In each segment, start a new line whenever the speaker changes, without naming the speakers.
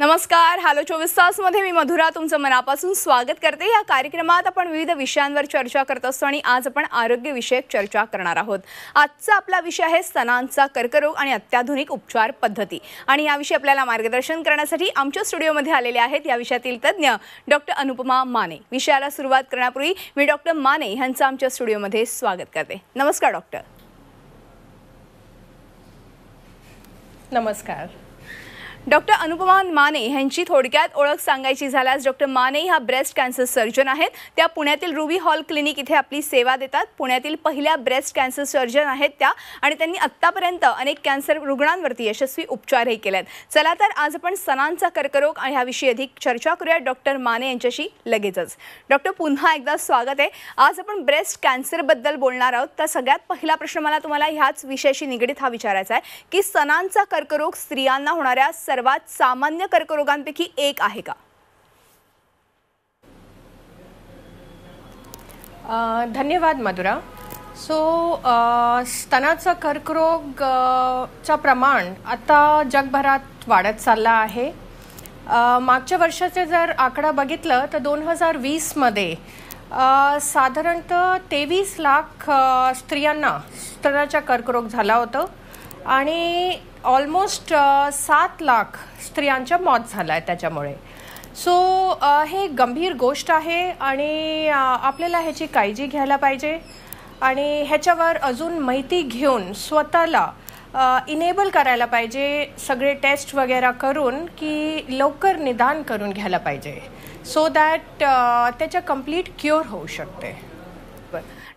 नमस्कार हॅलो चोवीस तासमध्ये मी मधुरा तुमचं मनापासून स्वागत करते या कार्यक्रमात आपण विविध विषयांवर चर्चा करत असतो आणि आज आपण आरोग्यविषयक चर्चा करणार आहोत आजचा आपला विषय आहे स्तनांचा कर्करोग आणि अत्याधुनिक उपचार पद्धती आणि याविषयी आपल्याला मार्गदर्शन करण्यासाठी आमच्या स्टुडिओमध्ये आलेले आहेत या विषयातील तज्ज्ञ डॉक्टर अनुपमा माने विषयाला सुरुवात करण्यापूर्वी मी डॉक्टर माने यांचं आमच्या स्टुडिओमध्ये स्वागत करते नमस्कार डॉक्टर नमस्कार डॉक्टर अनुपमा माने यांची थोडक्यात ओळख सांगायची झाल्यास डॉक्टर माने हा ब्रेस्ट कॅन्सर सर्जन आहेत त्या पुण्यातील रुबी हॉल क्लिनिक इथे आपली सेवा देतात पुण्यातील पहिल्या ब्रेस्ट कॅन्सर सर्जन आहेत त्या आणि त्यांनी आत्तापर्यंत अनेक कॅन्सर रुग्णांवरती यशस्वी उपचारही आहेत चला तर आज आपण सणांचा कर्करोग आणि ह्याविषयी अधिक चर्चा करूया डॉक्टर माने यांच्याशी लगेचच डॉक्टर पुन्हा एकदा स्वागत आहे आज आपण ब्रेस्ट कॅन्सरबद्दल बोलणार आहोत तर सगळ्यात पहिला प्रश्न मला तुम्हाला ह्याच विषयाशी निगडीत हा विचारायचा आहे की सणांचा कर्करोग स्त्रियांना होणाऱ्या सर्वात सामान्य
कर्करोगांपैकी एक आहे का धन्यवाद मधुरा सो स्तनाचा कर्करोग चा प्रमाण आता जगभरात वाढत चालला आहे मागच्या वर्षाचे जर आकडा बघितलं तर दोन हजार वीसमध्ये साधारणतः तेवीस लाख स्त्रियांना स्तनाचा कर्करोग झाला होता आणि ऑलमोस्ट uh, सात लाख स्त्रियांच्या मौत झाला आहे त्याच्यामुळे सो uh, हे गंभीर गोष्ट आहे आणि uh, आपल्याला ह्याची काळजी घ्यायला पाहिजे आणि ह्याच्यावर अजून माहिती घेऊन स्वतःला इनेबल करायला पाहिजे सगळे टेस्ट वगैरे करून की लवकर निदान करून घ्यायला पाहिजे सो दॅट त्याच्या कम्प्लीट क्युअर होऊ शकते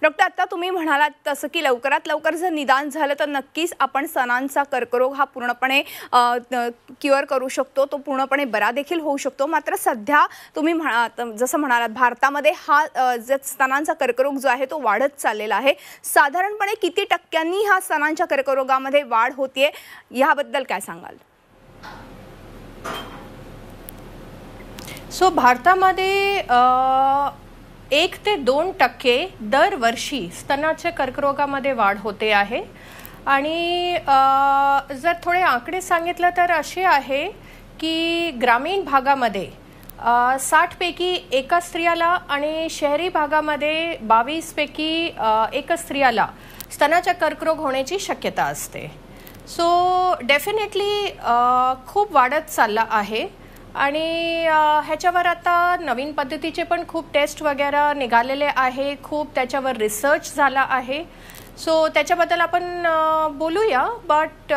डॉक्टर आता तुम्ही म्हणालात तसं की लवकरात लवकर जर निदान
झालं तर नक्कीच आपण सणांचा कर्करोग हा पूर्णपणे क्युअर करू शकतो तो पूर्णपणे बरा देखील होऊ शकतो मात्र सध्या तुम्ही म्हणा जसं म्हणालात भारतामध्ये हा जे स्तनांचा कर्करोग जो आहे तो वाढत चाललेला आहे साधारणपणे किती टक्क्यांनी हा स्तनांच्या कर्करोगामध्ये वाढ होतीये याबद्दल काय सांगाल
सो भारतामध्ये एक ते दोन टक्के दरवर्षी स्तनाच्या कर्करोगामध्ये वाढ होते आहे आणि जर थोडे आकडे सांगितलं तर असे आहे की ग्रामीण भागामध्ये साठपैकी एका स्त्रियाला आणि शहरी भागामध्ये बावीसपैकी एका स्त्रियाला स्तनाचा कर्करोग होण्याची शक्यता असते सो डेफिनेटली खूप वाढत चालला आहे आणि ह्याच्यावर आता नवीन पद्धतीचे पण खूप टेस्ट वगैरे निघालेले आहे खूप त्याच्यावर रिसर्च झाला आहे सो त्याच्याबद्दल आपण बोलूया बट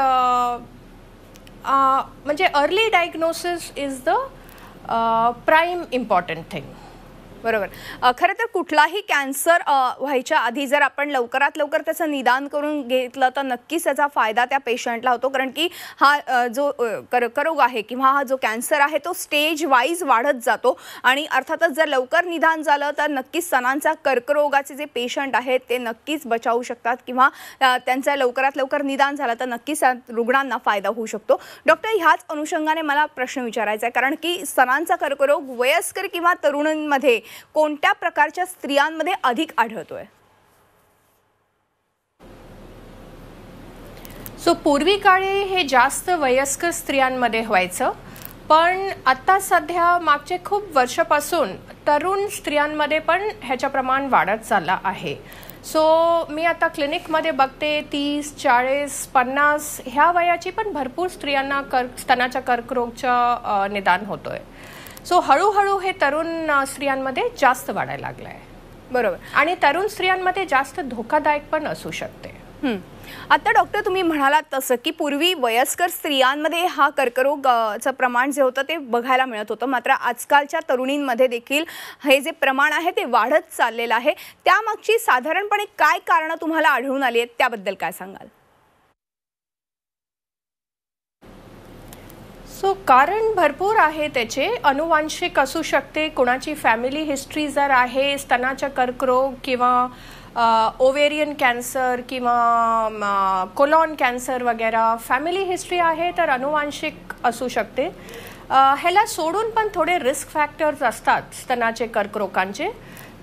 म्हणजे early diagnosis is the prime important thing बरोबर खरं
तर कुठलाही कॅन्सर व्हायच्या आधी जर आपण लवकरात लवकर त्याचं निदान करून घेतलं तर नक्कीच त्याचा फायदा त्या पेशंटला होतो कारण की हा जो कर्करोग आहे किंवा हा जो कॅन्सर आहे तो स्टेज वाईज वाढत जातो आणि अर्थातच जर लवकर निदान झालं तर नक्कीच सणांचा कर्करोगाचे जे पेशंट आहेत ते नक्कीच बचावू शकतात किंवा त्यांचं लवकरात लवकर निदान झालं तर नक्कीच रुग्णांना फायदा होऊ शकतो डॉक्टर ह्याच अनुषंगाने मला प्रश्न विचारायचा आहे कारण की सणांचा कर्करोग वयस्कर किंवा तरुणांमध्ये कोणत्या प्रकारच्या
स्त्रियांमध्ये अधिक आढळतोय सो पूर्वी काळी हे जास्त वयस्क स्त्रियांमध्ये व्हायचं पण आता सध्या मागचे खूप वर्षापासून तरुण स्त्रियांमध्ये पण ह्याच्या प्रमाण वाढत चाललं आहे सो मी आता क्लिनिकमध्ये बघते तीस चाळीस पन्नास ह्या वयाची पण भरपूर स्त्रियांना कर्क स्तनाच्या कर्करोगचं निदान होतोय सो हळूहळू हे तरुण स्त्रियांमध्ये जास्त वाढायला लागलं आहे बरोबर आणि तरुण स्त्रियांमध्ये जास्त धोकादायक पण असू शकते
आता डॉक्टर तुम्ही म्हणालात तसं की पूर्वी वयस्कर स्त्रियांमध्ये हा कर्करोगचं प्रमाण जे होतं ते बघायला मिळत होतं मात्र आजकालच्या तरुणींमध्ये देखील हे जे प्रमाण आहे ते वाढत चाललेलं आहे त्यामागची साधारणपणे काय कारणं तुम्हाला आढळून आली आहेत त्याबद्दल काय सांगाल
सो कारण भरपूर आहे त्याचे अनुवांशिक असू शकते कुणाची फॅमिली हिस्ट्री जर आहे स्तनाच्या कर्करोग किंवा ओवेरियन कॅन्सर किंवा कोलॉन कॅन्सर वगैरे फॅमिली हिस्ट्री आहे तर अनुवांशिक असू शकते ह्याला सोडून पण थोडे रिस्क फॅक्टर्स असतात स्तनाचे कर्करोगांचे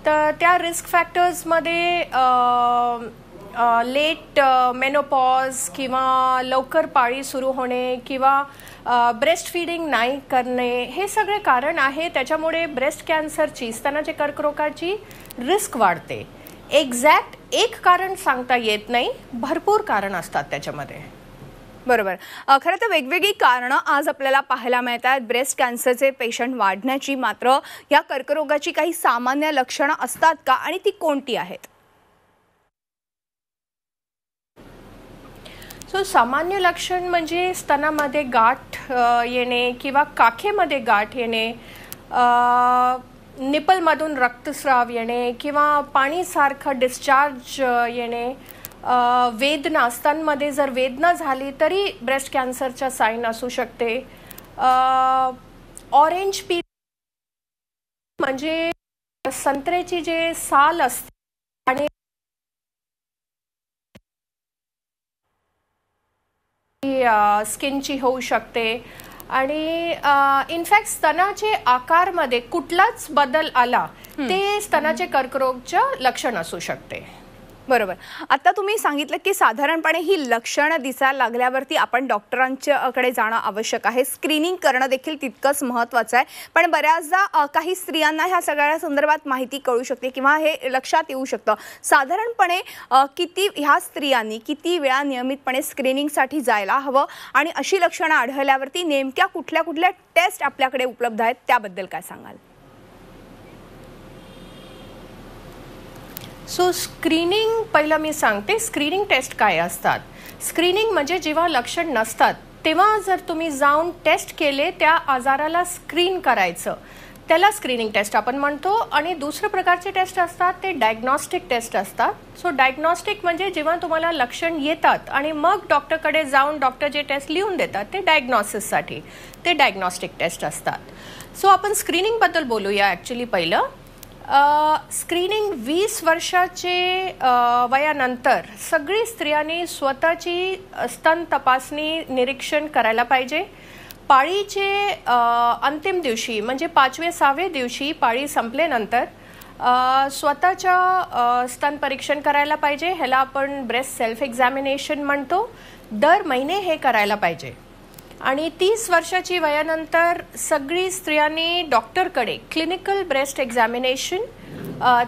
तर त्या रिस्क फॅक्टर्समध्ये लेट मेनोपॉज किंवा लवकर पाळी सुरू होणे किंवा ब्रेस्ट फीडिंग नाही करणे हे सगळे कारण आहे त्याच्यामुळे ब्रेस्ट कॅन्सरची स्तनाच्या कर्करोगाची रिस्क वाढते एक्झॅक्ट एक कारण सांगता येत नाही भरपूर कारण असतात त्याच्यामध्ये
बरोबर खरं तर वेगवेगळी कारणं आज आपल्याला पाहायला मिळत आहेत ब्रेस्ट कॅन्सरचे पेशंट वाढण्याची मात्र या कर्करोगाची काही सामान्य लक्षणं असतात
का आणि ती कोणती आहेत सो सामान्य लक्षण म्हणजे स्तनामध्ये गाठ येणे किंवा काखेमध्ये गाठ येणे निपलमधून रक्तस्राव येणे किंवा पाणीसारखं डिस्चार्ज येणे वेदना स्तनमध्ये जर वेदना झाली तरी ब्रेस्ट कॅन्सरचा साईन असू शकते ऑरेंज पी म्हणजे संत्र्याची जे साल असते आणि स्किन स्किनची होऊ शकते आणि इनफॅक्ट स्तनाचे मध्ये कुठलाच बदल आला ते स्तनाचे कर्करोगचं लक्षण असू शकते बरोबर आता तुम्ही सांगितलं की साधारणपणे ही
लक्षणं दिसायला लागल्यावरती आपण डॉक्टरांच्याकडे जाणं आवश्यक आहे स्क्रीनिंग करणं देखील तितकंच महत्त्वाचं आहे पण बऱ्याचदा काही स्त्रियांना ह्या सगळ्या संदर्भात माहिती कळू शकते किंवा हे लक्षात येऊ शकतं साधारणपणे किती ह्या स्त्रियांनी किती वेळा नियमितपणे स्क्रीनिंगसाठी जायला हवं आणि अशी लक्षणं आढळल्यावरती नेमक्या कुठल्या कुठल्या टेस्ट आपल्याकडे उपलब्ध आहेत त्याबद्दल काय सांगाल
सो स्क्रीनिंग पहिलं मी सांगते स्क्रीनिंग टेस्ट काय असतात स्क्रीनिंग म्हणजे जेव्हा लक्षण नसतात तेव्हा जर तुम्ही जाऊन टेस्ट केले त्या आजाराला स्क्रीन करायचं त्याला स्क्रीनिंग टेस्ट आपण म्हणतो आणि दुसऱ्या प्रकारचे टेस्ट असतात ते डायग्नॉस्टिक टेस्ट असतात सो डायग्नॉस्टिक म्हणजे जेव्हा तुम्हाला लक्षण येतात आणि मग डॉक्टरकडे जाऊन डॉक्टर जे टेस्ट लिहून देतात ते डायग्नॉसिससाठी ते डायग्नॉस्टिक टेस्ट असतात सो आपण स्क्रीनिंगबद्दल बोलूया ॲक्च्युली पहिलं स्क्रीनिंग वीस वर्षाचे वयानंतर सगळी स्त्रियांनी स्वतःची स्तन तपासणी निरीक्षण करायला पाहिजे पाळीचे अंतिम दिवशी म्हणजे पाचवे सहावे दिवशी पाळी संपल्यानंतर स्वतःच्या स्तन परीक्षण करायला पाहिजे ह्याला आपण ब्रेस्ट सेल्फ एक्झामिनेशन म्हणतो दर महिने हे करायला पाहिजे आणि तीस वर्षाची वयानंतर सगळी स्त्रियांनी डॉक्टरकडे क्लिनिकल ब्रेस्ट एक्झामिनेशन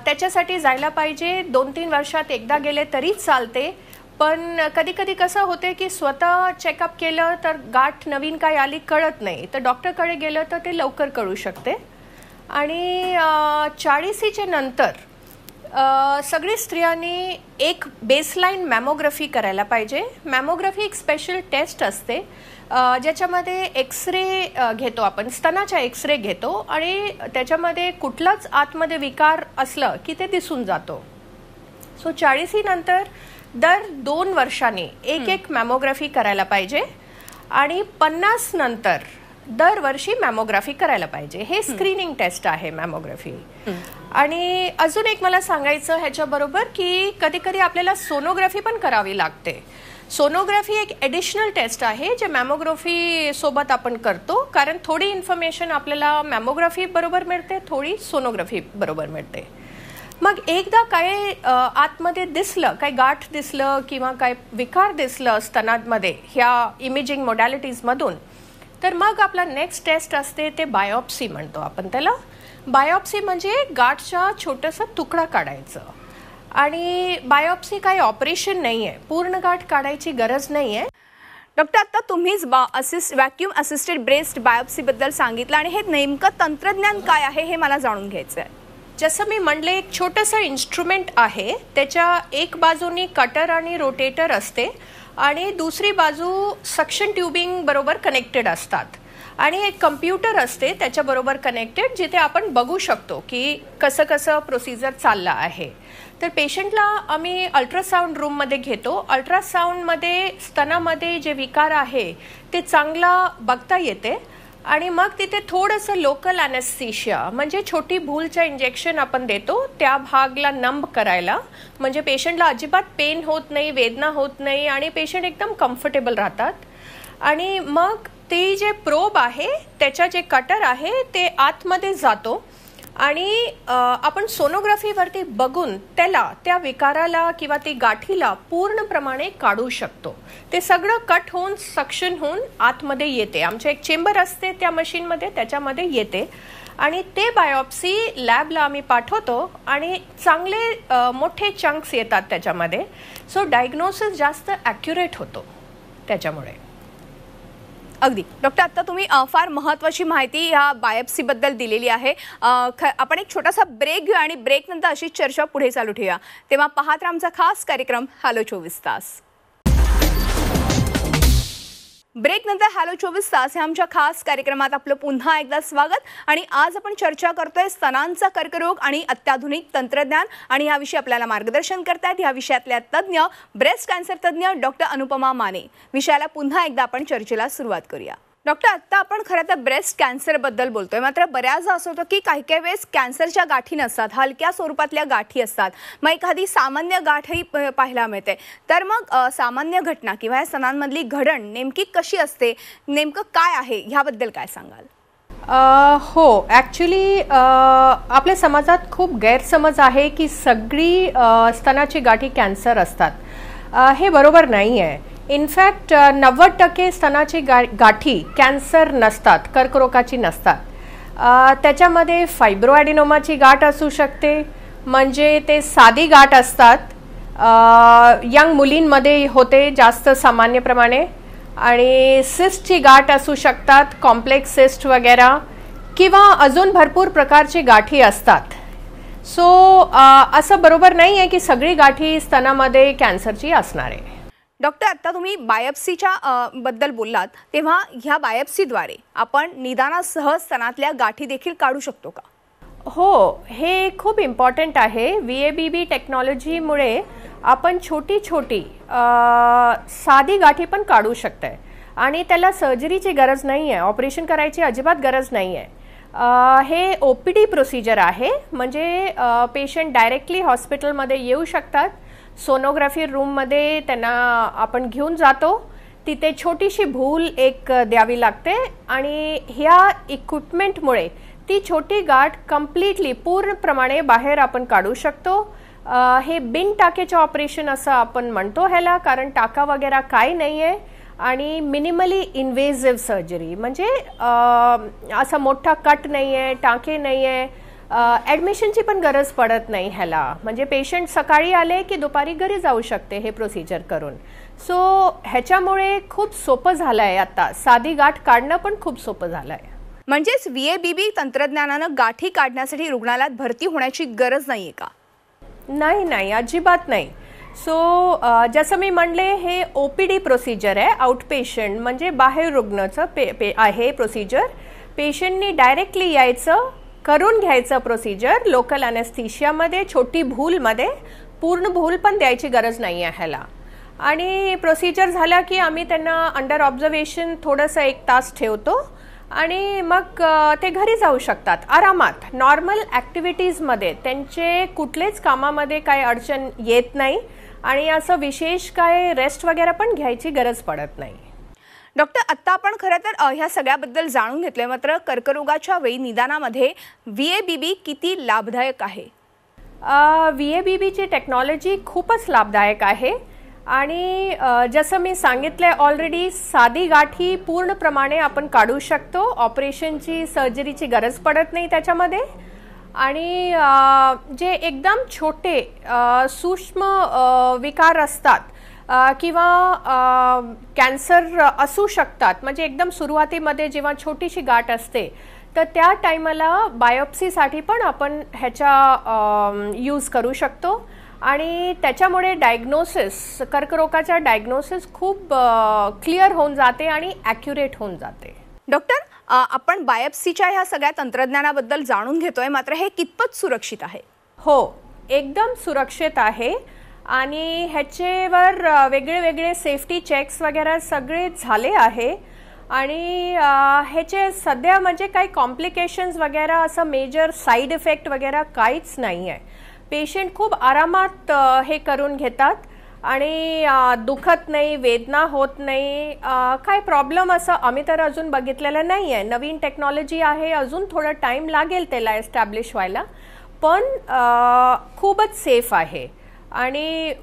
त्याच्यासाठी जायला पाहिजे दोन तीन वर्षात एकदा गेले तरीच चालते पण कधी कधी कसं होते की स्वतः चेकअप केलं तर गाठ नवीन काय आली कळत नाही तर डॉक्टरकडे गेलं तर ते लवकर कळू शकते आणि चाळीसीच्या नंतर सगळी स्त्रियांनी एक बेसलाईन मॅमोग्राफी करायला पाहिजे मॅमोग्राफी एक स्पेशल टेस्ट असते ज्याच्यामध्ये एक्सरे घेतो आपण स्तनाचा एक्सरे घेतो आणि त्याच्यामध्ये कुठलाच आतमध्ये विकार असलं की ते दिसून जातो सो चाळीसी नंतर दर दोन वर्षांनी एक एक मॅमोग्राफी करायला पाहिजे आणि पन्नास नंतर दरवर्षी मॅमोग्राफी करायला पाहिजे हे स्क्रीनिंग टेस्ट आहे मॅमोग्राफी आणि अजून एक मला सांगायचं ह्याच्याबरोबर की कधी कधी आपल्याला सोनोग्राफी पण करावी लागते सोनोग्राफी एक ॲडिशनल टेस्ट आहे जे मॅमोग्राफी सोबत आपण करतो कारण थोडी इन्फॉर्मेशन आपल्याला मॅमोग्राफी बरोबर मिळते थोडी सोनोग्राफी बरोबर मिळते मग एकदा काय आतमध्ये दिसलं काय गाठ दिसलं किंवा काय विकार दिसलं स्तनांमध्ये ह्या इमेजिंग मोडॅलिटीजमधून तर मग आपला नेक्स्ट टेस्ट असते ते बायोप्सी म्हणतो आपण त्याला बायोप्सी म्हणजे गाठचा छोटंसं तुकडा काढायचं आणि बायोप्सी काही ऑपरेशन नाही आहे पूर्ण गाठ काढायची गरज नाही आहे डॉक्टर आता तुम्हीच बा असिस्ट व्हॅक्यूम असिस्टेड ब्रेस्ट बायोप्सीबद्दल सांगितलं आणि हे नेमकं तंत्रज्ञान काय आहे हे मला जाणून घ्यायचं आहे जसं मी म्हणले एक छोटंसं इन्स्ट्रुमेंट आहे त्याच्या एक बाजूनी कटर आणि रोटेटर असते आणि दुसरी बाजू सक्शन ट्यूबिंग बरोबर कनेक्टेड असतात आणि एक कम्प्युटर असते त्याच्याबरोबर कनेक्टेड जिथे आपण बघू शकतो की कसं कसं प्रोसिजर चाललं आहे तर पेशंटला आम्ही अल्ट्रासाऊंड रूममध्ये घेतो अल्ट्रासाऊंडमध्ये स्तनामध्ये जे विकार आहे ते चांगला बघता येते आणि मग तिथे थोडंसं लोकल अनेस्थिशिया म्हणजे छोटी भूलच्या इंजेक्शन आपण देतो त्या भागला नंब करायला म्हणजे पेशंटला अजिबात पेन होत नाही वेदना होत नाही आणि पेशंट एकदम कम्फर्टेबल राहतात आणि मग ते जे प्रोब आहे त्याच्या जे कटर आहे ते आतमध्ये जातो आणि आपण सोनोग्राफीवरती बघून त्याला त्या विकाराला किंवा ती गाठीला पूर्णप्रमाणे काढू शकतो ते सगळं कट होऊन सक्शन होऊन आतमध्ये येते आमचे एक चेंबर असते त्या मशीनमध्ये त्याच्यामध्ये येते आणि ते बायोप्सी लॅबला आम्ही पाठवतो आणि चांगले मोठे चंक्स येतात त्याच्यामध्ये सो डायग्नोसिस जास्त ॲक्युरेट होतो त्याच्यामुळे अगदी डॉक्टर आता तुम्ही फार महत्त्वाची
माहिती ह्या बद्दल दिलेली आहे आपण एक छोटासा ब्रेक घेऊ आणि ब्रेकनंतर अशी चर्चा पुढे चालू ठेवा तेव्हा पाहत आमचा खास कार्यक्रम हॅलो चोवीस तास ब्रेक नंतर हॅलो चोवीस तास ह्या आमच्या खास कार्यक्रमात आपलं पुन्हा एकदा स्वागत आणि आज आपण चर्चा करतोय स्तनांचा कर्करोग आणि अत्याधुनिक तंत्रज्ञान आणि याविषयी आपल्याला मार्गदर्शन आहेत या विषयातल्या तज्ज्ञ ब्रेस्ट कॅन्सर तज्ज्ञ डॉक्टर अनुपमा माने विषयाला पुन्हा एकदा आपण चर्चेला सुरुवात करूया डॉक्टर आत्ता आपण खरं तर ब्रेस्ट कॅन्सरबद्दल बोलतोय मात्र बऱ्याचदा असं होतं की काही काही वेळेस कॅन्सरच्या गाठी नसतात हलक्या स्वरूपातल्या गाठी असतात मग एखादी सामान्य गाठही पाहायला मिळते तर मग सामान्य घटना किंवा या सणांमधली घडण नेमकी कशी असते नेमकं काय आहे ह्याबद्दल काय
सांगाल हो ॲक्च्युली आपल्या समाजात खूप गैरसमज आहे की सगळी स्तनाची गाठी कॅन्सर असतात हे बरोबर नाही आहे इनफॅक्ट uh, नव्वद टक्के स्तनाची गा गाठी कॅन्सर नसतात कर्करोगाची नसतात त्याच्यामध्ये फायब्रोॲडिनोमाची गाठ असू शकते म्हणजे ते साधी गाठ असतात यंग मुलींमध्ये होते जास्त सामान्यप्रमाणे आणि सिस्टची गाठ असू शकतात कॉम्प्लेक्स सिस्ट वगैरे किंवा अजून भरपूर प्रकारची गाठी असतात सो असं बरोबर नाही आहे की सगळी गाठी स्तनामध्ये कॅन्सरची असणार आहे डॉक्टर आता
तुम्ही बायोप्सीच्या बद्दल बोललात तेव्हा ह्या बायोप्सीद्वारे आपण निदानासह
सणातल्या गाठी देखील काढू शकतो का हो हे खूप इम्पॉर्टंट आहे व्ही ए बी बी टेक्नॉलॉजीमुळे आपण छोटी छोटी साधी गाठी पण काढू शकत आहे आणि त्याला सर्जरीची गरज नाही आहे ऑपरेशन करायची अजिबात गरज नाही आहे हे ओ पी डी प्रोसिजर आहे म्हणजे पेशंट डायरेक्टली हॉस्पिटलमध्ये येऊ शकतात सोनोग्राफी रूममध्ये त्यांना आपण घेऊन जातो तिथे छोटीशी भूल एक द्यावी लागते आणि ह्या इक्विपमेंटमुळे ती छोटी गाठ कम्प्लिटली पूर्णप्रमाणे बाहेर आपण काढू शकतो हे बिन टाकेचं ऑपरेशन असं आपण म्हणतो ह्याला कारण टाका वगैरे काय नाही आहे आणि मिनिमली इन्व्हेझिव्ह सर्जरी म्हणजे असा मोठा कट नाही आहे टाके नाही आहे ॲडमिशनची पण गरज पडत नाही ह्याला म्हणजे पेशंट सकाळी आले की दुपारी घरी जाऊ शकते हे प्रोसिजर करून सो ह्याच्यामुळे खूप सोपं झालं आहे आता साधी गाठ काढणं पण खूप सोपं झालं आहे
म्हणजेच व्ही ए बी बी तंत्रज्ञानानं गाठी काढण्यासाठी रुग्णालयात भरती होण्याची गरज नाही आहे का
नाही नाही अजिबात नाही सो जसं मी म्हणले हे ओ पी डी प्रोसिजर आहे आउट पेशंट म्हणजे बाहेर रुग्णाचं पे, पे आहे प्रोसिजर पेशंटनी डायरेक्टली यायचं करून घ्यायचं प्रोसिजर लोकल अनेस्थिशियामध्ये छोटी भूलमध्ये पूर्ण भूल पण द्यायची गरज नाही आहे ह्याला आणि प्रोसिजर झाला की आम्ही त्यांना अंडर ऑब्झर्वेशन थोडंसं एक तास ठेवतो आणि मग ते घरी जाऊ शकतात आरामात नॉर्मल ॲक्टिव्हिटीजमध्ये त्यांचे कुठलेच कामामध्ये काय अडचण येत नाही आणि असं विशेष काय रेस्ट वगैरे पण घ्यायची गरज पडत नाही डॉक्टर आत्ता आपण खरं तर ह्या सगळ्याबद्दल जाणून घेतलं मात्र
कर्करोगाच्या वेळी निदानामध्ये व्ही ए बी बी किती लाभदायक आहे
व्ही ए बी बीची टेक्नॉलॉजी खूपच लाभदायक आहे आणि जसं मी सांगितलं आहे ऑलरेडी साधी गाठी पूर्णप्रमाणे आपण काढू शकतो ऑपरेशनची सर्जरीची गरज पडत नाही त्याच्यामध्ये आणि जे एकदम छोटे सूक्ष्म विकार असतात किंवा कॅन्सर असू शकतात म्हणजे एकदम सुरुवातीमध्ये जेव्हा छोटीशी गाठ असते तर त्या टायमाला बायोप्सीसाठी पण आपण ह्याच्या यूज करू शकतो आणि त्याच्यामुळे डायग्नोसिस कर्करोगाचा डायग्नोसिस खूप क्लिअर होऊन जाते आणि ॲक्युरेट होऊन जाते डॉक्टर आपण
बायोप्सीच्या ह्या सगळ्या तंत्रज्ञानाबद्दल जाणून घेतोय मात्र हे कितपत सुरक्षित आहे हो
एकदम सुरक्षित आहे आणि ह्याचेवर वेगळे वेगळे सेफ्टी चेक्स वगैरे सगळे झाले आहे आणि ह्याचे सध्या म्हणजे काही कॉम्प्लिकेशन्स वगैरे असं मेजर साईड इफेक्ट वगैरे काहीच नाही आहे पेशंट खूप आरामात हे करून घेतात आणि दुखत नाही वेदना होत नाही काय प्रॉब्लेम असं आम्ही तर अजून बघितलेलं नाही आहे नवीन टेक्नॉलॉजी आहे अजून थोडं टाईम लागेल त्याला एस्टॅब्लिश व्हायला पण खूपच सेफ आहे आणि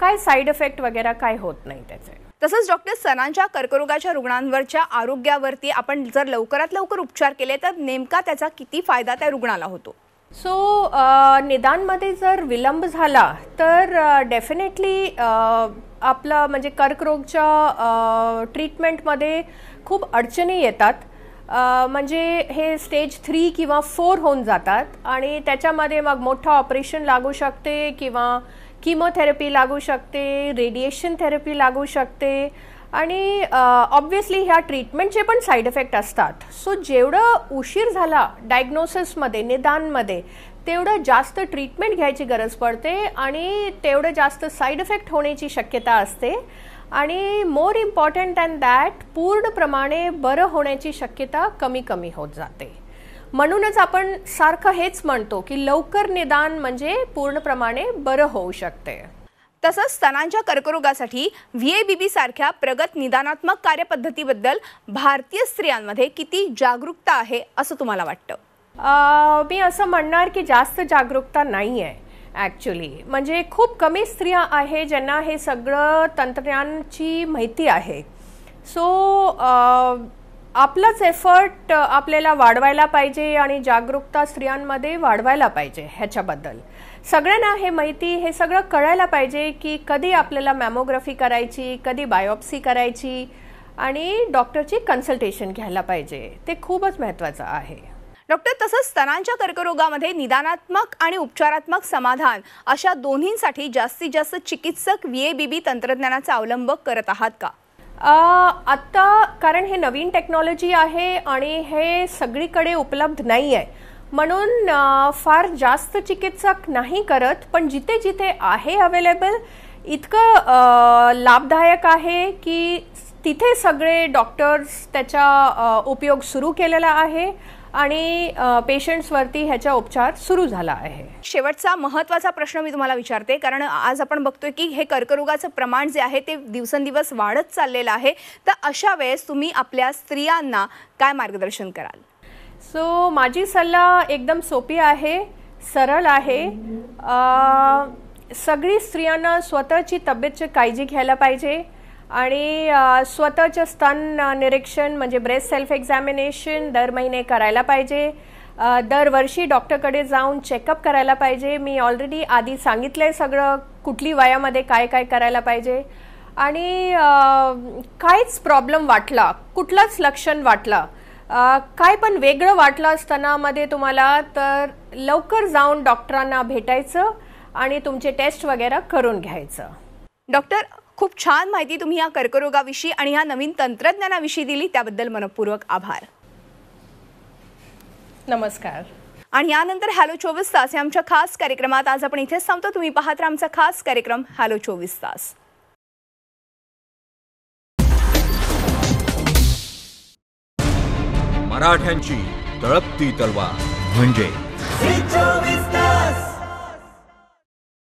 काय साईड इफेक्ट वगैरे काय होत नाही त्याचे
तसंच डॉक्टर सणांच्या कर्करोगाच्या रुग्णांवरच्या आरोग्यावरती आपण जर लवकरात लवकर उपचार केले तर नेमका त्याचा किती फायदा त्या रुग्णाला होतो
सो so, निदानमध्ये जर विलंब झाला तर डेफिनेटली आपला म्हणजे कर्करोगच्या ट्रीटमेंटमध्ये खूप अडचणी येतात म्हणजे हे स्टेज थ्री किंवा फोर होऊन जातात आणि त्याच्यामध्ये मग मोठं ऑपरेशन लागू शकते किंवा किमोथेरपी लागू शकते रेडिएशन थेरपी लागू शकते आणि ऑब्व्हियसली ह्या ट्रीटमेंटचे पण साईड इफेक्ट असतात सो जेवढं उशीर झाला डायग्नोसिसमध्ये निदानमध्ये तेवढं जास्त ट्रीटमेंट घ्यायची गरज पडते आणि तेवढं जास्त साईड इफेक्ट होण्याची शक्यता असते आणि मोर इम्पॉर्टंट दॅन दॅट पूर्णप्रमाणे बरं होण्याची शक्यता कमी कमी होत जाते म्हणूनच आपण सारखं हेच म्हणतो की लवकर निदान म्हणजे पूर्णप्रमाणे बरं होऊ शकते तसंच स्तनांच्या कर्करोगासाठी व्ही ए बी बी
सारख्या प्रगत निदानात्मक कार्यपद्धतीबद्दल भारतीय स्त्रियांमध्ये किती जागरूकता आहे असं तुम्हाला
वाटतं मी असं म्हणणार की जास्त जागरूकता नाही आहे ॲक्च्युली म्हणजे खूप कमी स्त्रिया आहे ज्यांना हे सगळं तंत्रज्ञानची माहिती आहे सो आपलाच एफर्ट आपल्याला वाढवायला पाहिजे आणि जागरूकता स्त्रियांमध्ये वाढवायला पाहिजे ह्याच्याबद्दल सगळ्यांना हे माहिती हे सगळं कळायला पाहिजे की कधी आपल्याला मॅमोग्राफी करायची कधी बायोप्सी करायची आणि डॉक्टरची कन्सल्टेशन घ्यायला पाहिजे ते खूपच महत्त्वाचं
आहे डॉक्टर तसंच स्तनांच्या कर्करोगामध्ये निदानात्मक आणि उपचारात्मक समाधान अशा दोन्हींसाठी जास्तीत जास्त चिकित्सक व्ही ए बी बी तंत्रज्ञानाचा अवलंब करत आहात
का आत्ता कारण हे नवीन टेक्नॉलॉजी आहे आणि हे सगळीकडे उपलब्ध नाही आहे म्हणून फार जास्त चिकित्सक नाही करत पण जिथे जिथे आहे अवेलेबल इतकं लाभदायक आहे की तिथे सगळे डॉक्टर्स त्याचा उपयोग सुरू केलेला आहे आणि पेशंट्सवरती ह्याचा उपचार सुरू झाला आहे शेवटचा महत्त्वाचा
प्रश्न मी तुम्हाला विचारते कारण आज आपण बघतोय की हे कर्करोगाचं प्रमाण जे आहे ते दिवसेंदिवस वाढत चाललेलं आहे तर अशा वेळेस तुम्ही आपल्या स्त्रियांना काय मार्गदर्शन कराल
सो so, माझी सल्ला एकदम सोपी आहे सरळ आहे सगळी स्त्रियांना स्वतःची तब्येतची काळजी घ्यायला पाहिजे आणि स्वतःचं स्तन निरीक्षण म्हणजे ब्रेस्ट सेल्फ एक्झामिनेशन दर महिने करायला पाहिजे दरवर्षी डॉक्टरकडे जाऊन चेकअप करायला पाहिजे मी ऑलरेडी आधी सांगितलंय सगळं कुठली वयामध्ये काय काय करायला पाहिजे आणि काहीच प्रॉब्लेम वाटला कुठलंच लक्षण वाटलं काय पण वेगळं वाटलं स्तनामध्ये तुम्हाला तर लवकर जाऊन डॉक्टरांना भेटायचं आणि तुमचे टेस्ट वगैरे करून घ्यायचं डॉक्टर खूप छान माहिती तुम्ही या
कर्करोगाविषयी आणि या नवीन तंत्रज्ञानाविषयी दिली त्याबद्दल मनपूर्वक आभार नमस्कार आणि यानंतर हॅलो चोवीस तास या आमच्या खास कार्यक्रमात आज आपण इथेच सांगतो तुम्ही पाहत राहा आमचा खास कार्यक्रम हॅलो चोवीस तास
मराठ्यांची तळपती तलवार म्हणजे